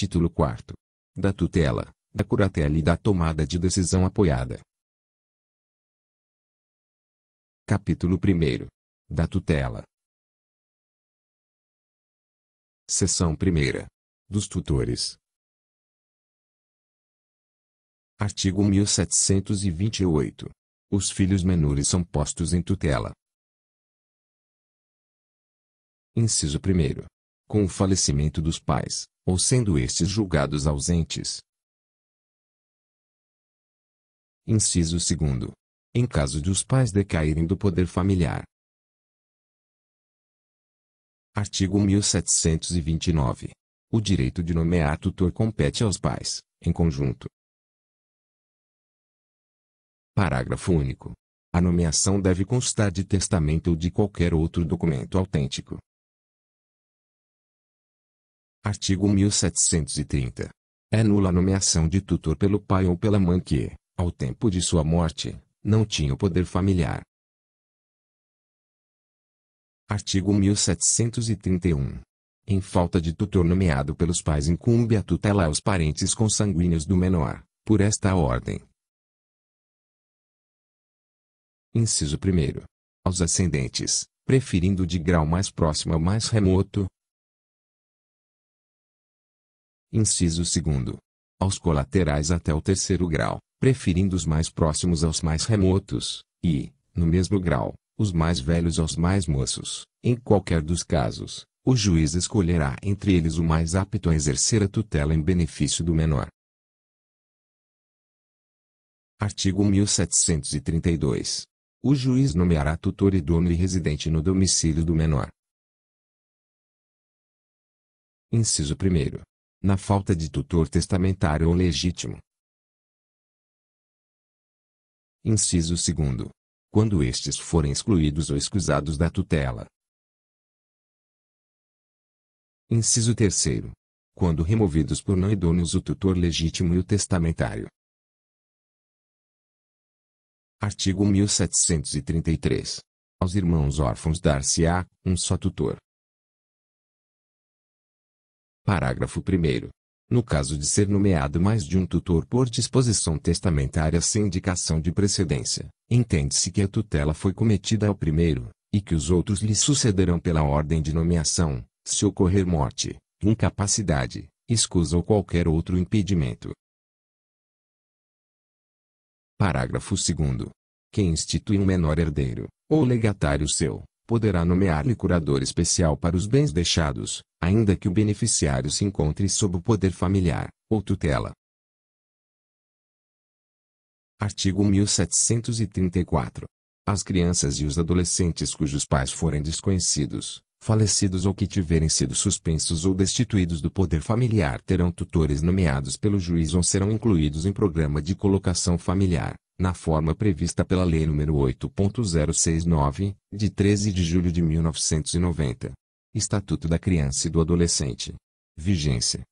Título 4. Da tutela, da curatela e da tomada de decisão apoiada. Capítulo 1. Da tutela. Seção 1. Dos tutores. Artigo 1728. Os filhos menores são postos em tutela. Inciso 1. Com o falecimento dos pais, ou sendo estes julgados ausentes. Inciso 2. Em caso de os pais decaírem do poder familiar. Artigo 1729. O direito de nomear tutor compete aos pais, em conjunto. Parágrafo único. A nomeação deve constar de testamento ou de qualquer outro documento autêntico. Artigo 1730. É nula a nomeação de tutor pelo pai ou pela mãe que, ao tempo de sua morte, não tinha o poder familiar. Artigo 1731. Em falta de tutor nomeado pelos pais incumbe a tutela aos parentes consanguíneos do menor, por esta ordem. Inciso 1. Aos ascendentes, preferindo de grau mais próximo ao mais remoto, Inciso segundo. Aos colaterais até o terceiro grau, preferindo os mais próximos aos mais remotos, e, no mesmo grau, os mais velhos aos mais moços. Em qualquer dos casos, o juiz escolherá entre eles o mais apto a exercer a tutela em benefício do menor. Artigo 1732. O juiz nomeará tutor idôneo e residente no domicílio do menor. Inciso 1 na falta de tutor testamentário ou legítimo. Inciso 2. Quando estes forem excluídos ou excusados da tutela. Inciso 3. Quando removidos por não idôneos o tutor legítimo e o testamentário. Artigo 1733. Aos irmãos órfãos dar-se-á um só tutor, Parágrafo 1 No caso de ser nomeado mais de um tutor por disposição testamentária sem indicação de precedência, entende-se que a tutela foi cometida ao primeiro, e que os outros lhe sucederão pela ordem de nomeação, se ocorrer morte, incapacidade, escusa ou qualquer outro impedimento. Parágrafo 2. Quem institui um menor herdeiro, ou legatário seu, poderá nomear-lhe curador especial para os bens deixados, ainda que o beneficiário se encontre sob o poder familiar, ou tutela. Artigo 1734. As crianças e os adolescentes cujos pais forem desconhecidos, falecidos ou que tiverem sido suspensos ou destituídos do poder familiar terão tutores nomeados pelo juiz ou serão incluídos em programa de colocação familiar, na forma prevista pela Lei nº 8.069, de 13 de julho de 1990. Estatuto da Criança e do Adolescente. Vigência